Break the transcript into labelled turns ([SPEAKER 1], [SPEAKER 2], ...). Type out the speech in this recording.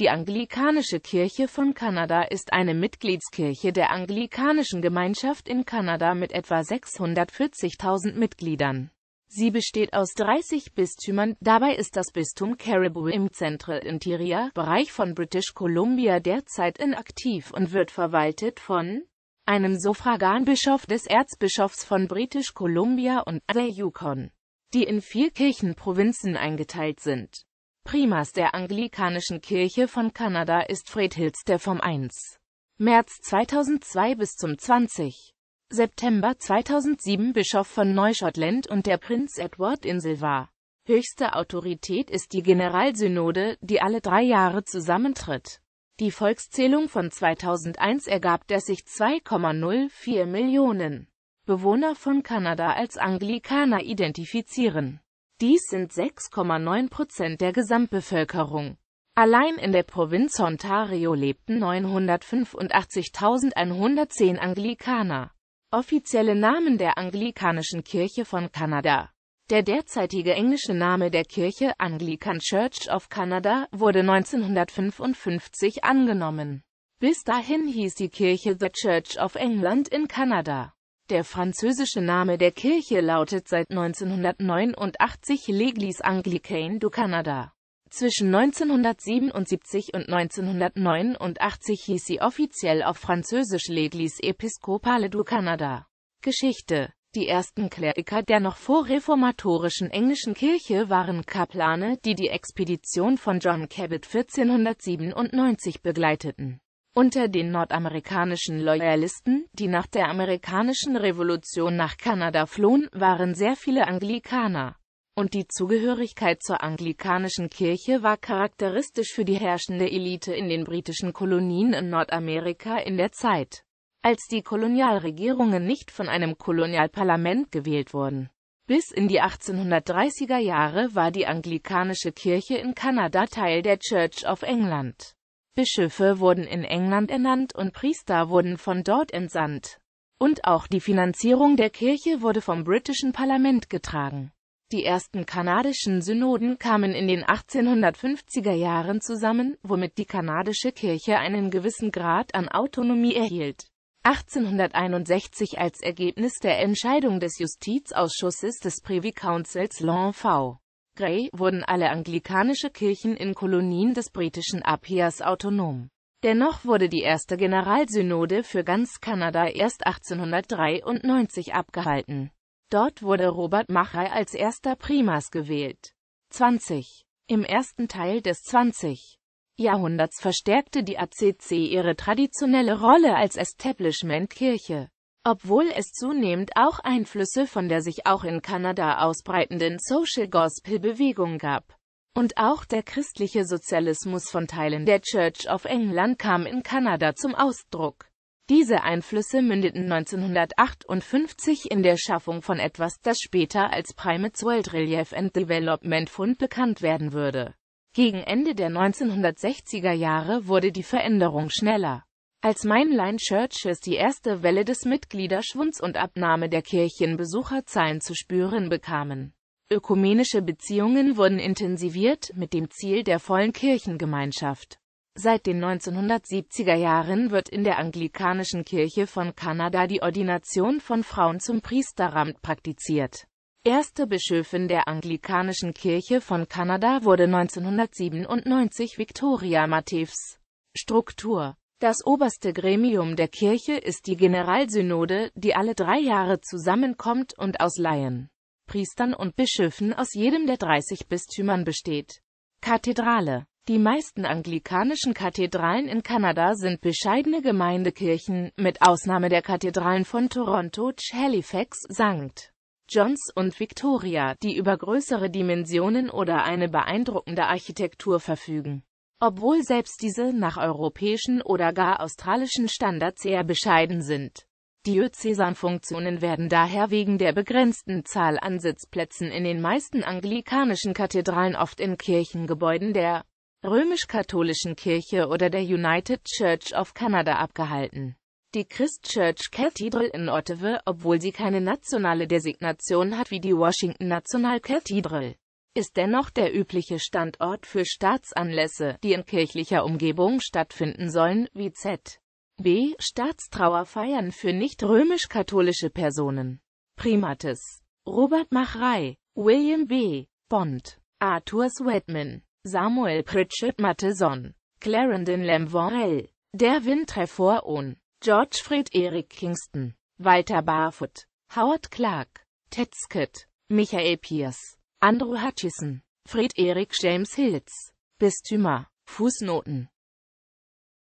[SPEAKER 1] Die Anglikanische Kirche von Kanada ist eine Mitgliedskirche der Anglikanischen Gemeinschaft in Kanada mit etwa 640.000 Mitgliedern. Sie besteht aus 30 Bistümern, dabei ist das Bistum Caribou im Central Interior, Bereich von British Columbia derzeit inaktiv und wird verwaltet von einem Suffraganbischof des Erzbischofs von British Columbia und der Yukon, die in vier Kirchenprovinzen eingeteilt sind. Primas der Anglikanischen Kirche von Kanada ist Fred Hills, der vom 1. März 2002 bis zum 20. September 2007 Bischof von Neuschottland und der Prinz Edward Insel war. Höchste Autorität ist die Generalsynode, die alle drei Jahre zusammentritt. Die Volkszählung von 2001 ergab, dass sich 2,04 Millionen Bewohner von Kanada als Anglikaner identifizieren. Dies sind 6,9 Prozent der Gesamtbevölkerung. Allein in der Provinz Ontario lebten 985.110 Anglikaner. Offizielle Namen der Anglikanischen Kirche von Kanada Der derzeitige englische Name der Kirche, Anglican Church of Canada, wurde 1955 angenommen. Bis dahin hieß die Kirche The Church of England in Kanada. Der französische Name der Kirche lautet seit 1989 L'Église Anglicane du Canada. Zwischen 1977 und 1989 hieß sie offiziell auf Französisch L'Église Episcopale du Canada. Geschichte Die ersten Kleriker der noch vorreformatorischen englischen Kirche waren Kaplane, die die Expedition von John Cabot 1497 begleiteten. Unter den nordamerikanischen Loyalisten, die nach der amerikanischen Revolution nach Kanada flohen, waren sehr viele Anglikaner. Und die Zugehörigkeit zur anglikanischen Kirche war charakteristisch für die herrschende Elite in den britischen Kolonien in Nordamerika in der Zeit, als die Kolonialregierungen nicht von einem Kolonialparlament gewählt wurden. Bis in die 1830er Jahre war die anglikanische Kirche in Kanada Teil der Church of England. Bischöfe wurden in England ernannt und Priester wurden von dort entsandt. Und auch die Finanzierung der Kirche wurde vom britischen Parlament getragen. Die ersten kanadischen Synoden kamen in den 1850er Jahren zusammen, womit die kanadische Kirche einen gewissen Grad an Autonomie erhielt. 1861 als Ergebnis der Entscheidung des Justizausschusses des Privy Councils L'Enfant Grey wurden alle anglikanische Kirchen in Kolonien des britischen Apias autonom. Dennoch wurde die erste Generalsynode für ganz Kanada erst 1893 abgehalten. Dort wurde Robert Machai als erster Primas gewählt. 20. Im ersten Teil des 20. Jahrhunderts verstärkte die ACC ihre traditionelle Rolle als Establishment-Kirche. Obwohl es zunehmend auch Einflüsse von der sich auch in Kanada ausbreitenden Social Gospel Bewegung gab. Und auch der christliche Sozialismus von Teilen der Church of England kam in Kanada zum Ausdruck. Diese Einflüsse mündeten 1958 in der Schaffung von etwas, das später als Primates World Relief and Development Fund bekannt werden würde. Gegen Ende der 1960er Jahre wurde die Veränderung schneller. Als Mainline Church ist die erste Welle des Mitgliederschwunds und Abnahme der Kirchenbesucherzahlen zu spüren bekamen. Ökumenische Beziehungen wurden intensiviert, mit dem Ziel der vollen Kirchengemeinschaft. Seit den 1970er Jahren wird in der anglikanischen Kirche von Kanada die Ordination von Frauen zum Priesteramt praktiziert. Erste Bischöfin der anglikanischen Kirche von Kanada wurde 1997 Victoria Matthews. Struktur das oberste Gremium der Kirche ist die Generalsynode, die alle drei Jahre zusammenkommt und aus Laien, Priestern und Bischöfen aus jedem der 30 Bistümern besteht. Kathedrale Die meisten anglikanischen Kathedralen in Kanada sind bescheidene Gemeindekirchen, mit Ausnahme der Kathedralen von Toronto, Halifax, St. Johns und Victoria, die über größere Dimensionen oder eine beeindruckende Architektur verfügen obwohl selbst diese nach europäischen oder gar australischen Standards eher bescheiden sind. Diözesanfunktionen werden daher wegen der begrenzten Zahl an Sitzplätzen in den meisten anglikanischen Kathedralen oft in Kirchengebäuden der römisch-katholischen Kirche oder der United Church of Canada abgehalten. Die Christchurch Cathedral in Ottawa, obwohl sie keine nationale Designation hat wie die Washington National Cathedral, ist dennoch der übliche Standort für Staatsanlässe, die in kirchlicher Umgebung stattfinden sollen, wie z. b. Staatstrauerfeiern für nicht-römisch-katholische Personen. Primates Robert Machrei, William B. Bond, Arthur Swedman, Samuel Pritchett Matheson, Clarendon Lemvorel, Derwin Trevor Ohn, George Fred Eric Kingston, Walter Barfoot, Howard Clark, Ted Skett, Michael Pierce Andrew Hutchison, Fred Erik James Hills, Bistümer, Fußnoten